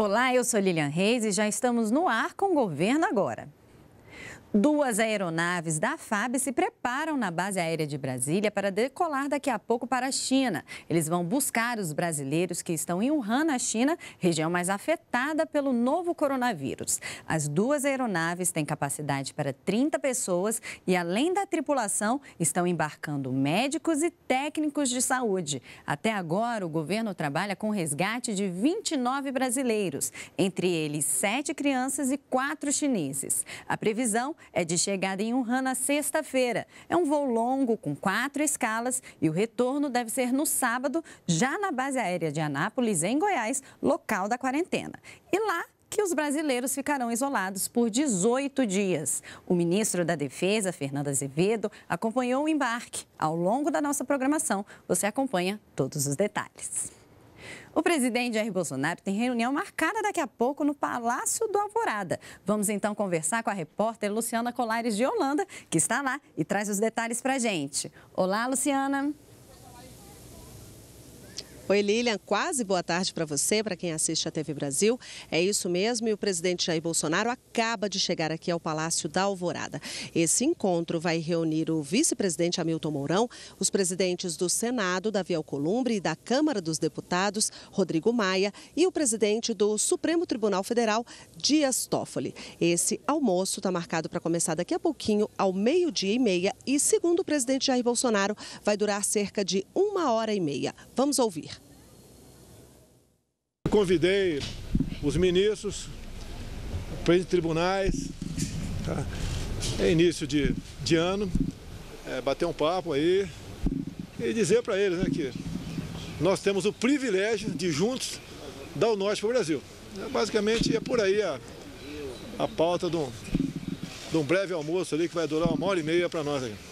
Olá, eu sou Lilian Reis e já estamos no ar com o Governo Agora. Duas aeronaves da FAB se preparam na base aérea de Brasília para decolar daqui a pouco para a China. Eles vão buscar os brasileiros que estão em Wuhan, na China, região mais afetada pelo novo coronavírus. As duas aeronaves têm capacidade para 30 pessoas e, além da tripulação, estão embarcando médicos e técnicos de saúde. Até agora, o governo trabalha com resgate de 29 brasileiros, entre eles sete crianças e quatro chineses. A previsão é de chegada em Wuhan na sexta-feira. É um voo longo com quatro escalas e o retorno deve ser no sábado, já na base aérea de Anápolis, em Goiás, local da quarentena. E lá que os brasileiros ficarão isolados por 18 dias. O ministro da Defesa, Fernando Azevedo, acompanhou o embarque. Ao longo da nossa programação, você acompanha todos os detalhes. O presidente Jair Bolsonaro tem reunião marcada daqui a pouco no Palácio do Alvorada. Vamos então conversar com a repórter Luciana Colares de Holanda, que está lá e traz os detalhes para gente. Olá, Luciana. Oi, Lilian, quase boa tarde para você, para quem assiste a TV Brasil. É isso mesmo, e o presidente Jair Bolsonaro acaba de chegar aqui ao Palácio da Alvorada. Esse encontro vai reunir o vice-presidente Hamilton Mourão, os presidentes do Senado, Davi Alcolumbre, e da Câmara dos Deputados, Rodrigo Maia, e o presidente do Supremo Tribunal Federal, Dias Toffoli. Esse almoço está marcado para começar daqui a pouquinho, ao meio-dia e meia, e segundo o presidente Jair Bolsonaro, vai durar cerca de um uma hora e meia. Vamos ouvir. Convidei os ministros, presidente de tribunais, tá? é início de, de ano, é, bater um papo aí e dizer para eles né, que nós temos o privilégio de juntos dar o norte para o Brasil. É, basicamente é por aí a, a pauta de um, de um breve almoço ali que vai durar uma hora e meia para nós aqui.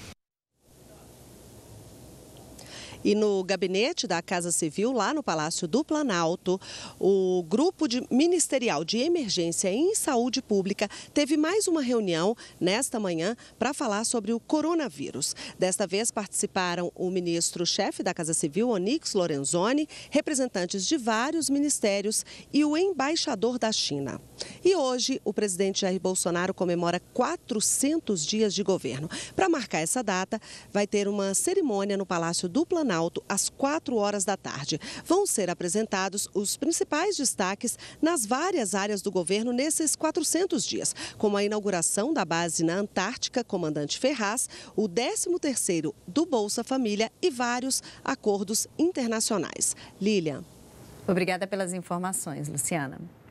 E no gabinete da Casa Civil, lá no Palácio do Planalto, o grupo de ministerial de emergência em saúde pública teve mais uma reunião nesta manhã para falar sobre o coronavírus. Desta vez participaram o ministro-chefe da Casa Civil, Onix Lorenzoni, representantes de vários ministérios e o embaixador da China. E hoje, o presidente Jair Bolsonaro comemora 400 dias de governo. Para marcar essa data, vai ter uma cerimônia no Palácio do Planalto às 4 horas da tarde. Vão ser apresentados os principais destaques nas várias áreas do governo nesses 400 dias, como a inauguração da base na Antártica, comandante Ferraz, o 13º do Bolsa Família e vários acordos internacionais. Lilian. Obrigada pelas informações, Luciana.